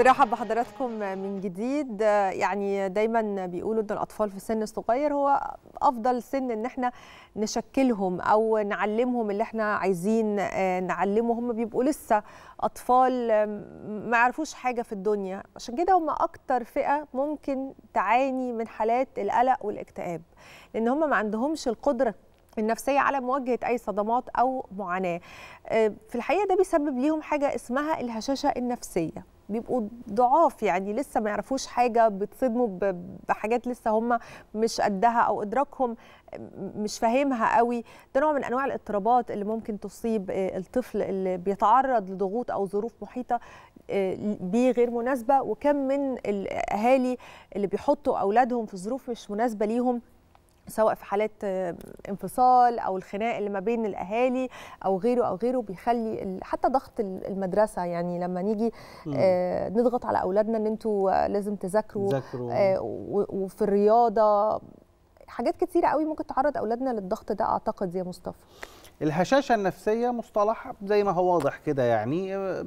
برحب بحضراتكم من جديد يعني دايما بيقولوا ان الاطفال في السن الصغير هو افضل سن ان احنا نشكلهم او نعلمهم اللي احنا عايزين آه، نعلمه هم بيبقوا لسه اطفال ما يعرفوش حاجه في الدنيا عشان كده هم اكتر فئه ممكن تعاني من حالات القلق والاكتئاب لان هم ما عندهمش القدره النفسية على مواجهة أي صدمات أو معاناة آه، في الحقيقة ده بيسبب ليهم حاجة اسمها الهشاشة النفسية بيبقوا ضعاف يعني لسه ما يعرفوش حاجه بيتصدموا بحاجات لسه هم مش قدها او ادراكهم مش فاهمها قوي ده نوع من انواع الاضطرابات اللي ممكن تصيب آه، الطفل اللي بيتعرض لضغوط او ظروف محيطه آه، بيه غير مناسبه وكم من الاهالي اللي بيحطوا اولادهم في ظروف مش مناسبه ليهم سواء في حالات آه، انفصال او الخناق اللي ما بين الاهالي او غيره او غيره بيخلي حتى ضغط المدرسه يعني لما نيجي آه نضغط على اولادنا ان انتوا لازم تذاكروا آه وفي الرياضه حاجات كتيره قوي ممكن تعرض اولادنا للضغط ده اعتقد يا مصطفى الهشاشه النفسيه مصطلح زي ما هو واضح كده يعني آه،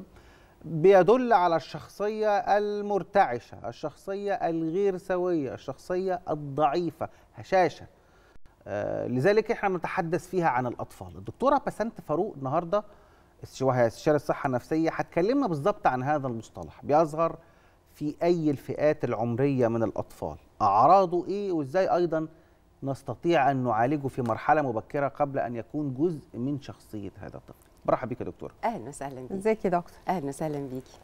بيدل على الشخصية المرتعشة الشخصية الغير سوية الشخصية الضعيفة هشاشة آه لذلك احنا بنتحدث فيها عن الأطفال الدكتورة بسنت فاروق النهاردة استشارة الصحة النفسية هتكلمنا بالظبط عن هذا المصطلح بيظهر في أي الفئات العمرية من الأطفال أعراضه إيه وإزاي أيضا نستطيع أن نعالجه في مرحلة مبكرة قبل أن يكون جزء من شخصية هذا الطفل مرحبا بيك يا دكتور اهلا وسهلا بيك ازيك يا دكتور اهلا وسهلا بيكي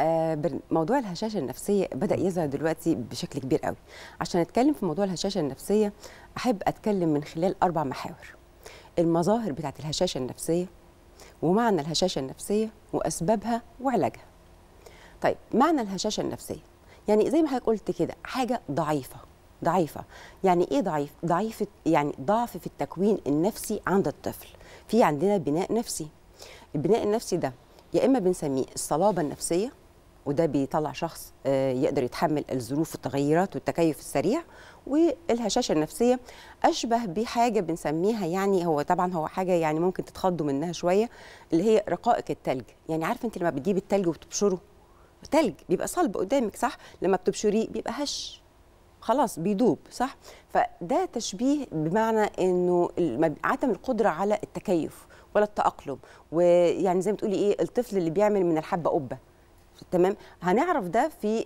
آه، موضوع الهشاشه النفسيه بدا يظهر دلوقتي بشكل كبير قوي عشان اتكلم في موضوع الهشاشه النفسيه احب اتكلم من خلال اربع محاور المظاهر بتاعه الهشاشه النفسيه ومعنى الهشاشه النفسيه واسبابها وعلاجها طيب معنى الهشاشه النفسيه يعني زي ما حضرتك قلت كده حاجه ضعيفه ضعيفه يعني ايه ضعيف ضعيف يعني ضعف في التكوين النفسي عند الطفل في عندنا بناء نفسي البناء النفسي ده يا اما بنسميه الصلابه النفسيه وده بيطلع شخص آه، يقدر يتحمل الظروف والتغيرات والتكيف السريع والهشاشه النفسيه اشبه بحاجه بنسميها يعني هو طبعا هو حاجه يعني ممكن تتخضوا منها شويه اللي هي رقائق التلج يعني عارفه انت لما بتجيب التلج وبتبشره تلج بيبقى صلب قدامك صح لما بتبشريه بيبقى هش خلاص بيدوب صح فده تشبيه بمعنى انه عدم القدره على التكيف ولا التاقلم ويعني زي ما تقولي ايه الطفل اللي بيعمل من الحبه قبه تمام هنعرف ده في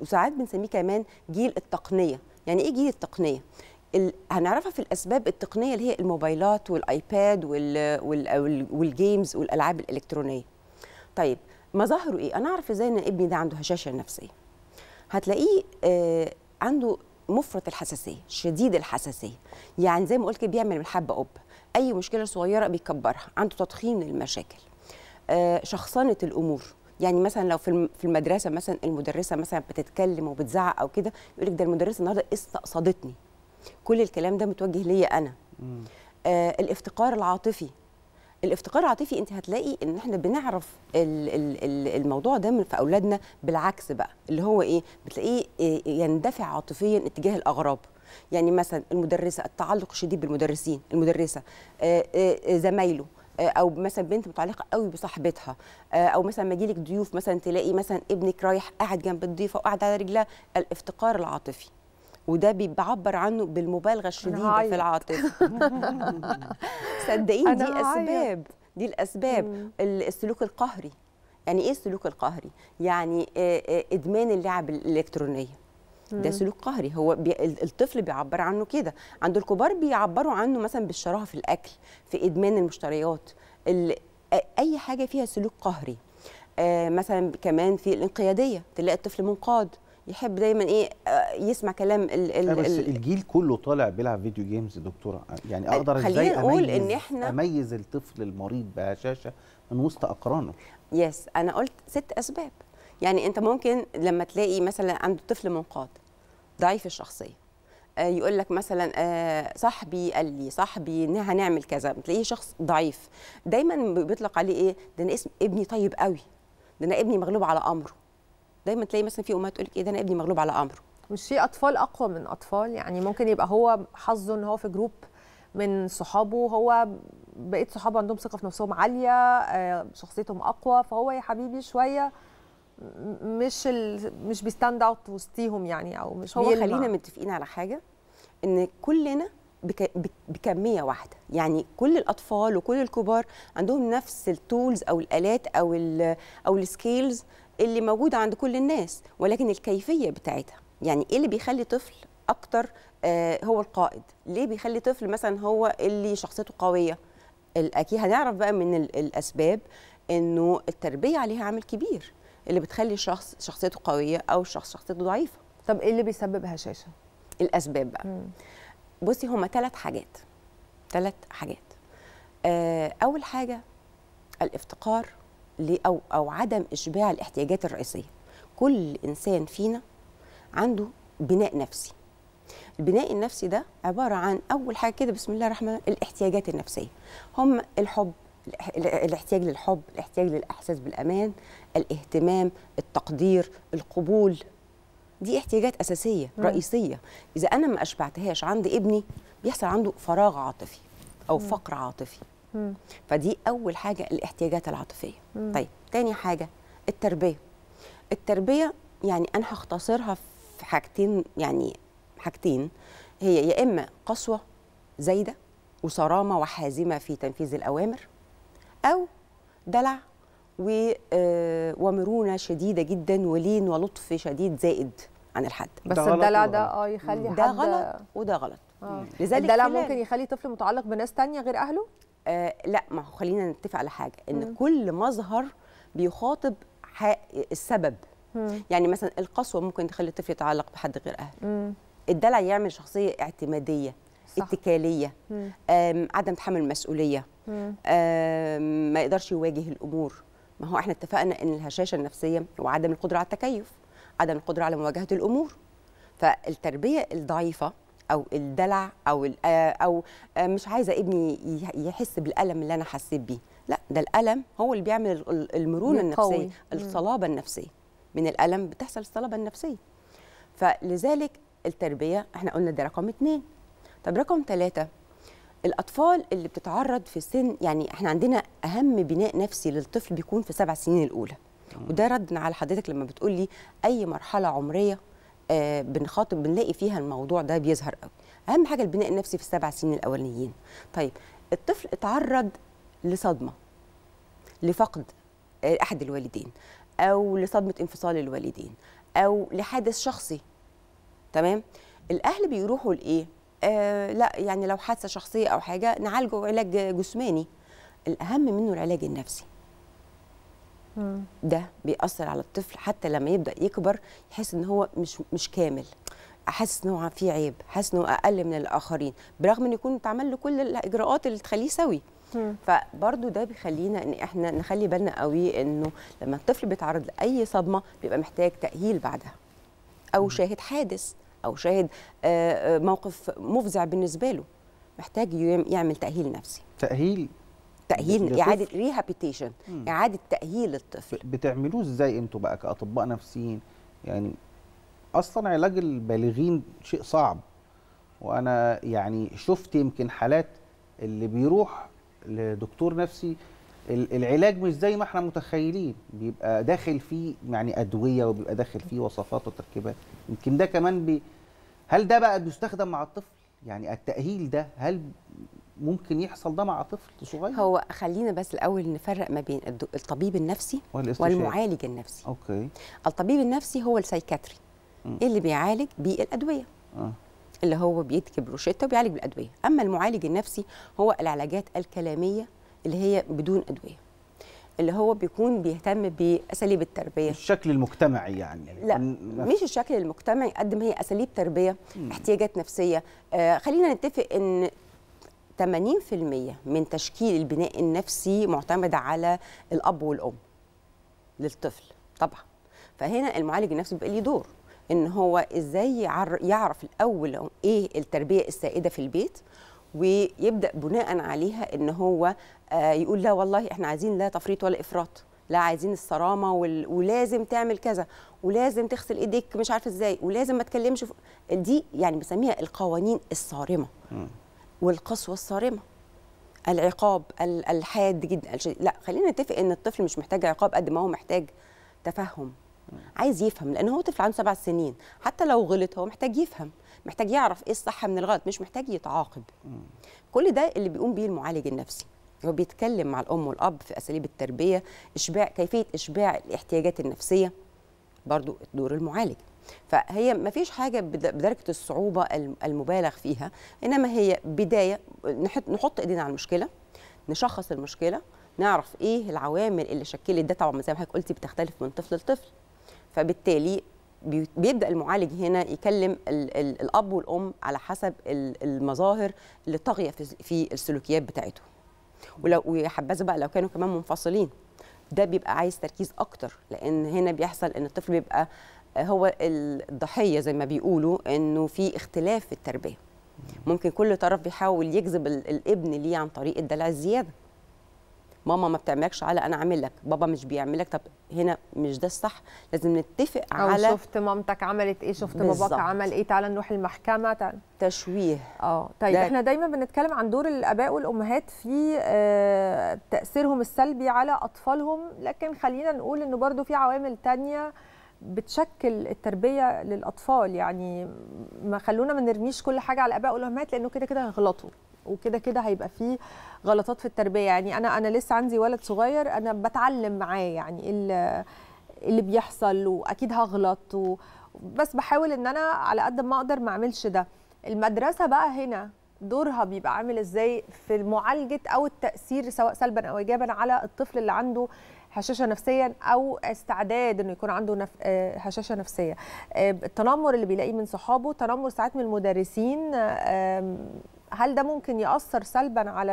وساعات بنسميه كمان جيل التقنيه يعني ايه جيل التقنيه هنعرفها في الاسباب التقنيه اللي هي الموبايلات والايباد وال والجيمز والالعاب الالكترونيه طيب مظاهره ايه انا اعرف ازاي ان ابني ده عنده هشاشه نفسيه هتلاقيه آه عنده مفرط الحساسيه شديد الحساسيه يعني زي ما قلت بيعمل من حبه قب اي مشكله صغيره بيكبرها عنده تضخيم للمشاكل آه، شخصنه الامور يعني مثلا لو في المدرسه مثلا المدرسه مثلا بتتكلم وبتزعق او كده يقول لك ده المدرسه النهارده استقصدتني كل الكلام ده متوجه ليا انا آه الافتقار العاطفي الافتقار العاطفي انت هتلاقي ان احنا بنعرف الموضوع ده في اولادنا بالعكس بقى اللي هو ايه بتلاقيه إيه، يندفع عاطفيا اتجاه الاغراب يعني مثلا المدرسه التعلق الشديد بالمدرسين المدرسه آه، آه، زمايله آه، او مثلا بنت متعلقه قوي بصاحبتها او مثلا ما يجيلك ضيوف مثلا تلاقي مثلا ابنك رايح قاعد جنب الضيفه وقاعد على رجلها الافتقار العاطفي وده بيعبر عنه بالمبالغه الشديده في العاطفه صدقيني دي اسباب دي الاسباب السلوك القهري يعني ايه السلوك القهري يعني آه، آه، ادمان اللعب الالكترونيه ده سلوك قهري هو بي... الطفل بيعبر عنه كده عند الكبار بيعبروا عنه مثلا بالشراهه في الاكل في ادمان المشتريات ال... اي حاجه فيها سلوك قهري آه مثلا كمان في الانقياديه تلاقي الطفل منقاد يحب دايما ايه آه، يسمع كلام ال ال بس الجيل كله طالع بيلعب فيديو جيمز دكتوره يعني آه، اقدر ازاي اميز إن إحنا اميز الطفل المريض بهشاشه من وسط اقرانه يس انا قلت ست اسباب يعني انت ممكن لما تلاقي مثلا عنده طفل منقاد ضعيف الشخصيه آه، يقول لك مثلا صاحبي قال لي صاحبي هنعمل كذا تلاقيه شخص ضعيف دايما بيطلق عليه ايه ده انا اسم ابني طيب قوي ده انا ابني مغلوب على امره دايما تلاقي مثلا في امهات تقول لك ايه ده انا ابني مغلوب على امره مش في اطفال اقوى من اطفال يعني ممكن يبقى هو حظه ان هو في جروب من صحابه هو بقيت صحابه عندهم ثقه في نفسهم عاليه آه، شخصيتهم اقوى فهو يا حبيبي شويه مش ال... مش بيستاند اوت وسطيهم يعني او مش هو خلينا متفقين على حاجه ان كلنا بك... بكميه واحده يعني كل الاطفال وكل الكبار عندهم نفس التولز او الالات او ال... او السكيلز اللي موجوده عند كل الناس ولكن الكيفيه بتاعتها يعني ايه اللي بيخلي طفل اكتر آه، هو القائد ليه بيخلي طفل مثلا هو اللي شخصيته قويه الأكيد هنعرف بقى من الاسباب انه التربيه عليها عامل كبير اللي بتخلي شخص شخصيته قويه او شخص شخصيته ضعيفه طب ايه اللي بيسبب هشاشه الاسباب بقى مم. بصي هما ثلاث حاجات ثلاث حاجات آه، اول حاجه الافتقار أو, أو عدم إشباع الاحتياجات الرئيسية كل إنسان فينا عنده بناء نفسي البناء النفسي ده عبارة عن أول حاجة كده بسم الله الرحمن الاحتياجات النفسية هم الحب الاحتياج للحب الاحتياج للإحساس بالأمان الاهتمام التقدير القبول دي احتياجات أساسية رئيسية إذا أنا ما أشبعتهاش عند ابني بيحصل عنده فراغ عاطفي أو فقر عاطفي فدي اول حاجه الاحتياجات العاطفيه مم. طيب تاني حاجه التربيه التربيه يعني انا هختصرها في حاجتين يعني حاجتين هي يا اما قسوه زايده وصرامه وحازمه في تنفيذ الاوامر او دلع و... آه، ومرونه شديده جدا ولين ولطف شديد زائد عن الحد بس الدلع ده اه يخلي ده حد ده غلط وده غلط آه. لذلك الدلع ممكن يخلي طفل متعلق بناس تانية غير اهله آه لا ما هو خلينا نتفق على حاجه ان مم. كل مظهر بيخاطب السبب مم. يعني مثلا القسوه ممكن تخلي الطفل يتعلق بحد غير اهله الدلع يعمل شخصيه اعتماديه صح. اتكاليه عدم تحمل المسؤوليه ما يقدرش يواجه الامور ما هو احنا اتفقنا ان الهشاشه النفسيه وعدم القدره على التكيف عدم القدره على مواجهه الامور فالتربيه الضعيفه او الدلع او او آه، مش عايزه ابني يحس بالالم اللي انا حسيت بيه لا ده الالم هو اللي بيعمل المرونه النفسيه الصلابه النفسيه من الالم بتحصل الصلابه النفسيه فلذلك التربيه احنا قلنا ده رقم اثنين طب رقم ثلاثة الأطفال اللي بتتعرض في سن يعني احنا عندنا أهم بناء نفسي للطفل بيكون في سبع سنين الأولى وده رد على حضرتك لما بتقولي أي مرحلة عمرية آه، بنخاطب بنلاقي فيها الموضوع ده بيظهر قوي اهم حاجه البناء النفسي في السبع سنين الاولانيين طيب الطفل اتعرض لصدمه لفقد آه، احد الوالدين او لصدمه انفصال الوالدين او لحادث شخصي تمام الاهل بيروحوا لايه آه لا يعني لو حادثه شخصيه او حاجه نعالجه علاج جسماني الاهم منه العلاج النفسي ده بيأثر على الطفل حتى لما يبدأ يكبر يحس ان هو مش مش كامل حاسس ان هو فيه عيب حاسس ان هو اقل من الاخرين برغم ان يكون اتعمل له كل الاجراءات اللي تخليه سوي فبرضه ده بيخلينا ان احنا نخلي بالنا قوي انه لما الطفل بيتعرض لاي صدمه بيبقى محتاج تاهيل بعدها او شاهد حادث او شاهد آه، آه، موقف مفزع بالنسبه له محتاج يعمل تاهيل نفسي تاهيل تاهيل اعاده ريهابيتيشن اعاده تاهيل الطفل بتعملوه ازاي انتوا بقى كاطباء نفسيين يعني اصلا علاج البالغين شيء صعب وانا يعني شفت يمكن حالات اللي بيروح لدكتور نفسي العلاج مش زي ما احنا متخيلين بيبقى داخل فيه يعني ادويه وبيبقى داخل فيه وصفات وتركيبات يمكن ده كمان بي هل ده بقى بيستخدم مع الطفل يعني التاهيل ده هل ممكن يحصل ده مع طفل صغير هو خلينا بس الاول نفرق ما بين الطبيب النفسي والمعالج النفسي اوكي الطبيب النفسي هو السايكاتري اللي بيعالج بالادويه آه. اللي هو بيكتب روشته وبيعالج بالادويه اما المعالج النفسي هو العلاجات الكلاميه اللي هي بدون ادويه اللي هو بيكون بيهتم باساليب التربيه الشكل المجتمعي يعني لا مش الشكل المجتمعي قد ما هي اساليب تربيه احتياجات نفسيه آه خلينا نتفق ان 80% من تشكيل البناء النفسي معتمد على الاب والام للطفل طبعا فهنا المعالج النفسي بيبقى ليه دور ان هو ازاي يعرف الاول ايه التربيه السائده في البيت ويبدا بناء عليها ان هو آه، يقول لا والله احنا عايزين لا تفريط ولا افراط لا عايزين الصرامه وال... ولازم تعمل كذا ولازم تغسل ايديك مش عارف ازاي ولازم ما تكلمش دي يعني بنسميها القوانين الصارمه والقسوه الصارمه العقاب الحاد جدا لا خلينا نتفق ان الطفل مش محتاج عقاب قد ما هو محتاج تفهم عايز يفهم لان هو طفل عنده سبع سنين حتى لو غلط هو محتاج يفهم محتاج يعرف ايه الصح من الغلط مش محتاج يتعاقب كل ده اللي بيقوم بيه المعالج النفسي هو بيتكلم مع الام والاب في اساليب التربيه اشباع كيفيه اشباع الاحتياجات النفسيه برضو دور المعالج فهي ما فيش حاجة بدرجة الصعوبة المبالغ فيها إنما هي بداية نحط إيدينا على المشكلة نشخص المشكلة نعرف إيه العوامل اللي شكلت ده طبعا زي ما حضرتك قلتي بتختلف من طفل لطفل فبالتالي بيبدا المعالج هنا يكلم الـ الـ الاب والام على حسب المظاهر اللي طاغيه في السلوكيات بتاعته ولو وحبذا بقى لو كانوا كمان منفصلين ده بيبقى عايز تركيز اكتر لان هنا بيحصل ان الطفل بيبقى آه، هو الضحيه زي ما بيقولوا انه في اختلاف في التربيه ممكن كل طرف بيحاول يجذب الابن ليه عن طريق الدلع الزياده ماما ما بتعملكش على انا عامل لك بابا مش بيعملك طب هنا مش ده الصح لازم نتفق أو على شفت مامتك عملت ايه شفت باباك عمل ايه تعال نروح المحكمه تعال. تشويه اه طيب ده. احنا دايما بنتكلم عن دور الاباء والامهات في آه تاثيرهم السلبي على اطفالهم لكن خلينا نقول انه برضو في عوامل تانية بتشكل التربيه للاطفال يعني ما خلونا ما نرميش كل حاجه على الاباء والامهات لانه كده كده هيغلطوا وكده كده هيبقى فيه غلطات في التربيه يعني انا انا لسه عندي ولد صغير انا بتعلم معاه يعني إيه اللي, اللي بيحصل واكيد هغلط بس بحاول ان انا على قد ما اقدر ما اعملش ده المدرسه بقى هنا دورها بيبقى عامل ازاي في معالجه او التاثير سواء سلبا او ايجابا على الطفل اللي عنده هشاشه نفسيا او استعداد انه يكون عنده نف... آه، هشاشه نفسيه آه، التنمر اللي بيلاقيه من صحابه تنمر ساعات من المدرسين هل ده ممكن ياثر سلبا على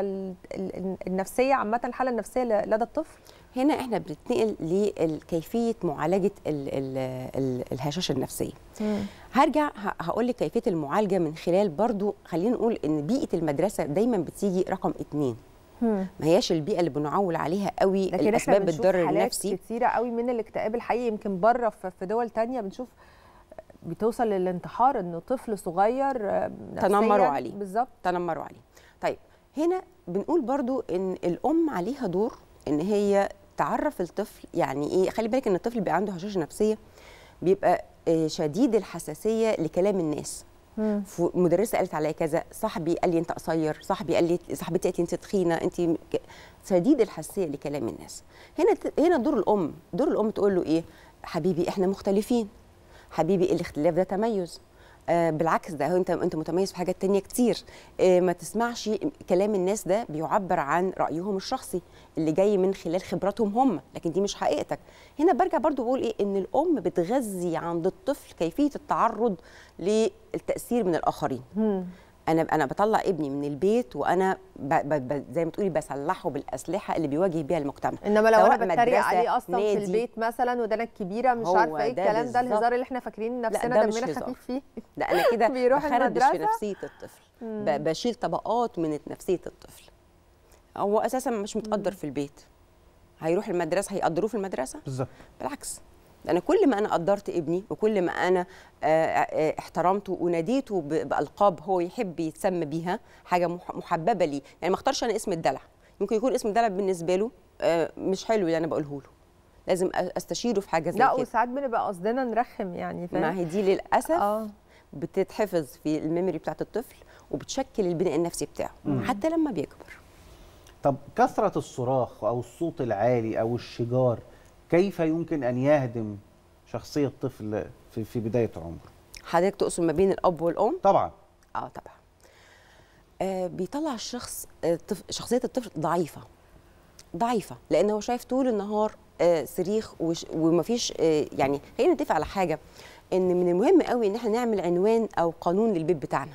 النفسيه عامه الحاله النفسيه لدى الطفل هنا احنا بنتنقل لكيفيه معالجه الـ الـ الـ الهشاشه النفسيه هرجع هقول لك كيفيه المعالجه من خلال برضو خلينا نقول ان بيئه المدرسه دايما بتيجي رقم اتنين ما هياش البيئه اللي بنعول عليها قوي الاسباب الضرر النفسي كتيره قوي من الاكتئاب الحقيقي يمكن بره في دول تانية بنشوف بتوصل للانتحار انه طفل صغير آه، تنمروا عليه بالظبط تنمروا عليه طيب هنا بنقول برضو ان الام عليها دور ان هي تعرف الطفل يعني ايه خلي بالك ان الطفل بيبقى عنده هشاشه نفسيه بيبقى آه، شديد الحساسيه لكلام الناس مدرسه قالت عليا كذا صاحبي قال لي انت قصير صاحبي قال لي صاحبتي قالت انت تخينه انت شديد الحساسيه لكلام الناس هنا هنا دور الام دور الام تقول له ايه حبيبي احنا مختلفين حبيبي الاختلاف ده تميز آه، بالعكس ده انت انت متميز في حاجات تانية كتير آه، ما تسمعش كلام الناس ده بيعبر عن رايهم الشخصي اللي جاي من خلال خبراتهم هم لكن دي مش حقيقتك هنا برجع برضو بقول ايه ان الام بتغذي عند الطفل كيفيه التعرض للتاثير من الاخرين انا انا بطلع ابني من البيت وانا ب ب ب زي ما تقولي بسلحه بالاسلحه اللي بيواجه بيها المجتمع انما لو انا بتريق عليه اصلا نادي. في البيت مثلا وده انا الكبيره مش عارفه ايه الكلام ده الهزار اللي احنا فاكرين نفسنا دمنا خفيف فيه لا انا كده بيروح المدرسه في نفسيه الطفل بشيل طبقات من نفسيه الطفل هو اساسا مش متقدر مم. في البيت هيروح المدرسه هيقدروه في المدرسه بالظبط بالعكس انا كل ما انا قدرت ابني وكل ما انا آه، آه، آه، احترمته وناديته بالقاب هو يحب يتسمى بيها حاجه محببه ليه يعني ما اختارش انا اسم الدلع ممكن يكون اسم الدلع بالنسبه له مش حلو اللي انا بقوله له لازم استشيره في حاجه زي لا كده لا وساعات بنبقى قصدنا نرخم يعني فاهم ما هي دي للاسف آه. بتتحفظ في الميموري بتاعه الطفل وبتشكل البناء النفسي بتاعه مم. حتى لما بيكبر طب كثره الصراخ او الصوت العالي او الشجار كيف يمكن أن يهدم شخصية طفل في, في بداية عمره حضرتك تقصد ما بين الأب والأم؟ طبعا اه طبعا آه بيطلع الشخص الطفل آه، شخصية الطفل ضعيفة ضعيفة لأن هو شايف طول النهار آه صريخ وش ومفيش آه يعني خلينا نتفق على حاجة إن من المهم قوي إن احنا نعمل عنوان أو قانون للبيت بتاعنا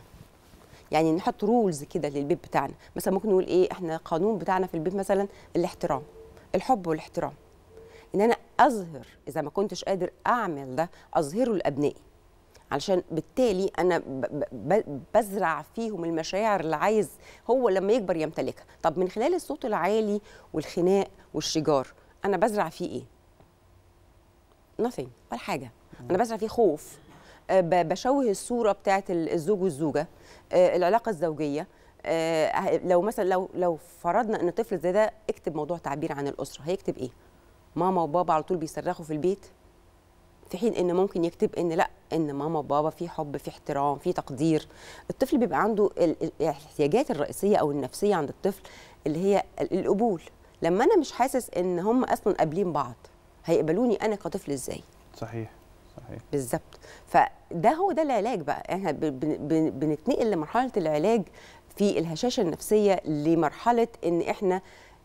يعني نحط رولز كده للبيت بتاعنا مثلا ممكن نقول ايه احنا قانون بتاعنا في البيت مثلا الاحترام الحب والاحترام اظهر اذا ما كنتش قادر اعمل ده اظهره لابنائي علشان بالتالي انا بزرع فيهم المشاعر اللي عايز هو لما يكبر يمتلكها طب من خلال الصوت العالي والخناق والشجار انا بزرع فيه ايه nothing ولا حاجه انا بزرع فيه خوف آه، بشوه الصوره بتاعه الزوج والزوجه آه، العلاقه الزوجيه آه، لو مثلا لو لو فرضنا ان طفل زي ده اكتب موضوع تعبير عن الاسره هيكتب ايه ماما وبابا على طول بيصرخوا في البيت في حين ان ممكن يكتب ان لا ان ماما وبابا في حب في احترام في تقدير الطفل بيبقى عنده الاحتياجات الرئيسيه او النفسيه عند الطفل اللي هي القبول لما انا مش حاسس ان هم اصلا قابلين بعض هيقبلوني انا كطفل ازاي صحيح صحيح بالظبط فده هو ده العلاج بقى احنا بنتنقل لمرحله العلاج في الهشاشه النفسيه لمرحله ان احنا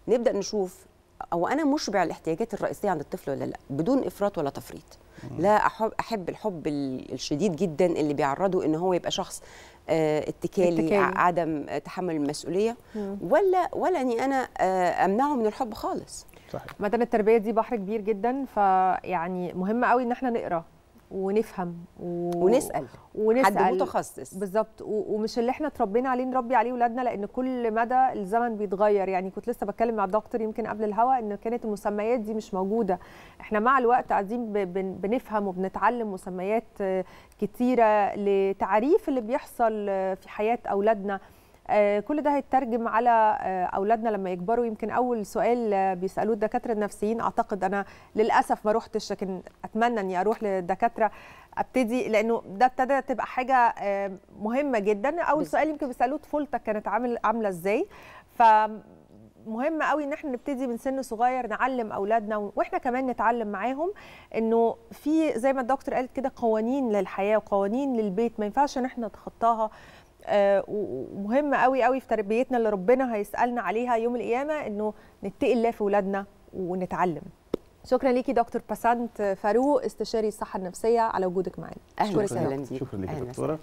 نبدا نشوف او انا مشبع الاحتياجات الرئيسيه عند الطفل ولا لا بدون افراط ولا تفريط لا احب احب الحب الشديد جدا اللي بيعرضه ان هو يبقى شخص آه، اتكالي, اتكالي. عدم آه، تحمل المسؤوليه ولا ولا اني انا آه، امنعه من الحب خالص صحيح مدن التربيه دي بحر كبير جدا فيعني مهم قوي ان احنا نقرا ونفهم و... ونسال ونسال حد متخصص بالظبط و... ومش اللي احنا اتربينا عليه نربي عليه اولادنا لان كل مدى الزمن بيتغير يعني كنت لسه بتكلم مع الدكتور يمكن قبل الهواء ان كانت المسميات دي مش موجوده احنا مع الوقت قاعدين ب... بن... بنفهم وبنتعلم مسميات كتيره لتعريف اللي بيحصل في حياه اولادنا آه، كل ده هيترجم على آه، اولادنا لما يكبروا يمكن اول سؤال آه، بيسالوه الدكاتره النفسيين اعتقد انا للاسف ما روحتش لكن اتمنى اني اروح للدكاتره ابتدي لانه ده ابتدى تبقى حاجه مهمه جدا اول سؤال يمكن بيسالوه طفولتك كانت عامل عامله ازاي ف مهم قوي ان احنا نبتدي من سن صغير نعلم اولادنا واحنا كمان نتعلم معاهم انه في زي ما الدكتور قالت كده قوانين للحياه وقوانين للبيت ما ينفعش ان احنا نتخطاها آه، ومهم قوي قوي في تربيتنا اللي ربنا هيسالنا عليها يوم القيامه انه نتقي الله في اولادنا ونتعلم شكرا ليكي دكتور باسانت فاروق استشاري الصحه النفسيه على وجودك معانا اهلا وسهلا شكرا ليكي دكتوره